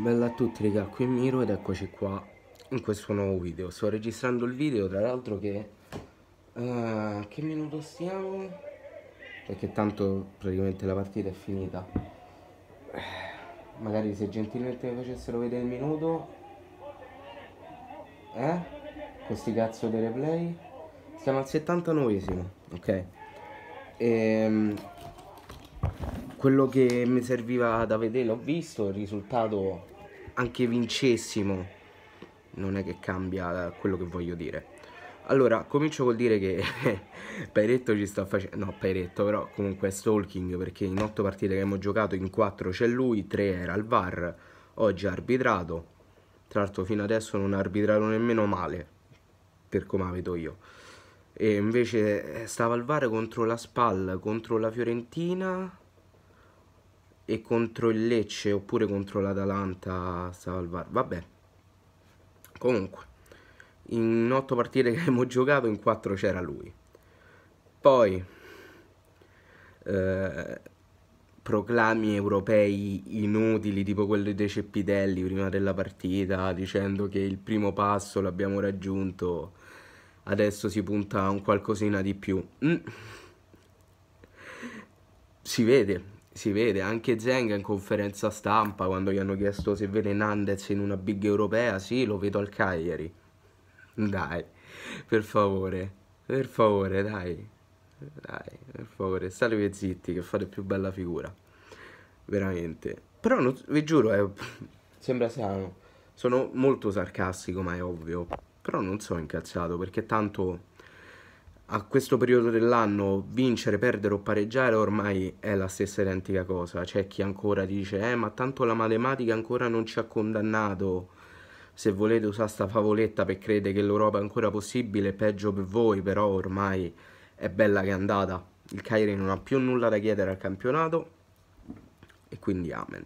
Bella a tutti raga, qui è Miro ed eccoci qua in questo nuovo video Sto registrando il video tra l'altro che... Uh, che minuto siamo? Perché tanto praticamente la partita è finita eh, Magari se gentilmente mi facessero vedere il minuto Eh? Questi cazzo dei replay Siamo al 79esimo, ok? Ehm quello che mi serviva da vedere l'ho visto, il risultato anche vincessimo non è che cambia quello che voglio dire. Allora, comincio col dire che Pairetto ci sta facendo... No, Pairetto, però comunque è stalking perché in 8 partite che abbiamo giocato in 4 c'è lui, 3 era il VAR, oggi ha arbitrato. Tra l'altro fino adesso non ha arbitrato nemmeno male, per come la vedo io. E invece stava il VAR contro la SPAL, contro la Fiorentina e contro il Lecce oppure contro l'Atalanta salvar. Vabbè. Comunque, in otto partite che abbiamo giocato, in quattro c'era lui. Poi, eh, proclami europei inutili, tipo quello dei Ceppidelli prima della partita, dicendo che il primo passo l'abbiamo raggiunto, adesso si punta a un qualcosina di più. Mm. Si vede, si vede anche Zenga in conferenza stampa quando gli hanno chiesto se vede Nandez in una big europea, sì, lo vedo al Cagliari. Dai, per favore, per favore, dai. Dai, per favore, state zitti che fate più bella figura. Veramente. Però non, vi giuro, eh, sembra sano. Sono molto sarcastico, ma è ovvio. Però non sono incazzato perché tanto a questo periodo dell'anno vincere, perdere o pareggiare ormai è la stessa identica cosa. C'è chi ancora dice, eh ma tanto la matematica ancora non ci ha condannato. Se volete usare sta favoletta per credere che l'Europa è ancora possibile, peggio per voi, però ormai è bella che è andata. Il Cairo non ha più nulla da chiedere al campionato e quindi amen.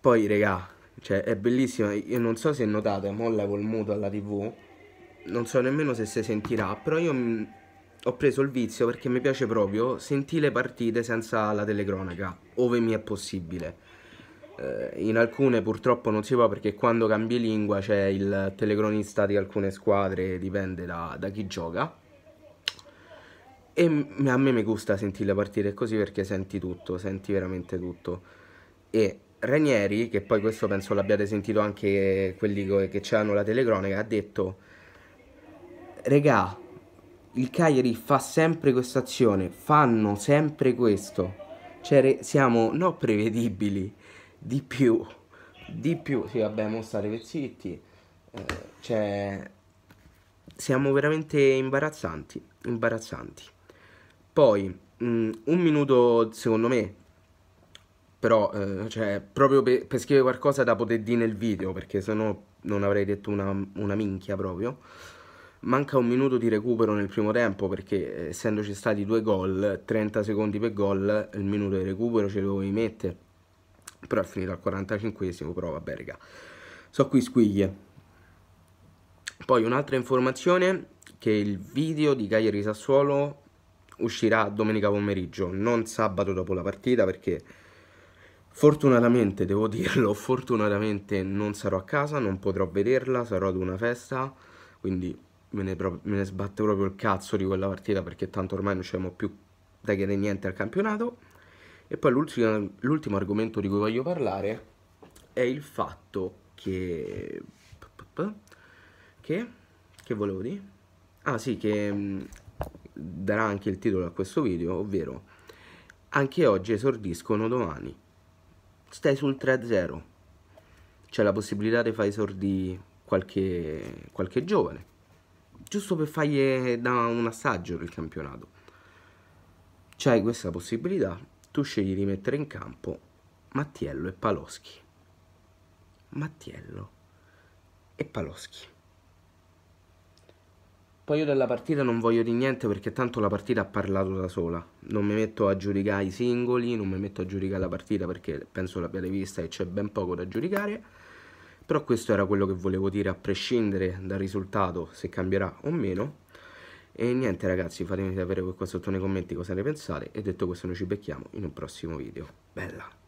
Poi regà, cioè è bellissima, io non so se notate, molla col muto alla tv non so nemmeno se si sentirà, però io mm, ho preso il vizio perché mi piace proprio sentire le partite senza la telecronaca, ove mi è possibile. Eh, in alcune purtroppo non si può perché quando cambi lingua c'è il telecronista di alcune squadre, dipende da, da chi gioca. E a me mi gusta sentire le partite così perché senti tutto, senti veramente tutto. E Ranieri, che poi questo penso l'abbiate sentito anche quelli che, che c'hanno la telecronaca, ha detto regà, il Cagliari fa sempre questa azione, fanno sempre questo. Cioè, siamo non prevedibili, di più, di più. Sì, vabbè, mo stare zitti. Eh, cioè, siamo veramente imbarazzanti, imbarazzanti. Poi, mh, mm, un minuto, secondo me, però, eh, cioè, proprio per, per scrivere qualcosa da poter dire nel video, perché sennò non avrei detto una, una minchia proprio. Manca un minuto di recupero nel primo tempo perché eh, essendoci stati due gol, 30 secondi per gol, il minuto di recupero ce lo dovevi mettere. Però è finito al 45esimo, però vabbè raga. So qui squiglie. Poi un'altra informazione che il video di Cagliari Sassuolo uscirà domenica pomeriggio, non sabato dopo la partita perché fortunatamente, devo dirlo, fortunatamente non sarò a casa, non potrò vederla, sarò ad una festa, quindi me ne, me ne sbatte proprio il cazzo di quella partita perché tanto ormai non c'è più da chiedere niente al campionato. E poi l'ultimo, argomento di cui voglio parlare è il fatto che... Che? Che volevo dire? Ah sì, che mm, darà anche il titolo a questo video, ovvero anche oggi esordiscono domani. Stai sul 3-0. C'è la possibilità di fare esordi qualche, qualche giovane giusto per fargli eh, da un assaggio del campionato. C'hai questa possibilità, tu scegli di mettere in campo Mattiello e Paloschi. Mattiello e Paloschi. Poi io della partita non voglio di niente perché tanto la partita ha parlato da sola. Non mi metto a giudicare i singoli, non mi metto a giudicare la partita perché penso l'abbiate vista e c'è ben poco da giudicare però questo era quello che volevo dire a prescindere dal risultato se cambierà o meno e niente ragazzi fatemi sapere qua sotto nei commenti cosa ne pensate e detto questo noi ci becchiamo in un prossimo video bella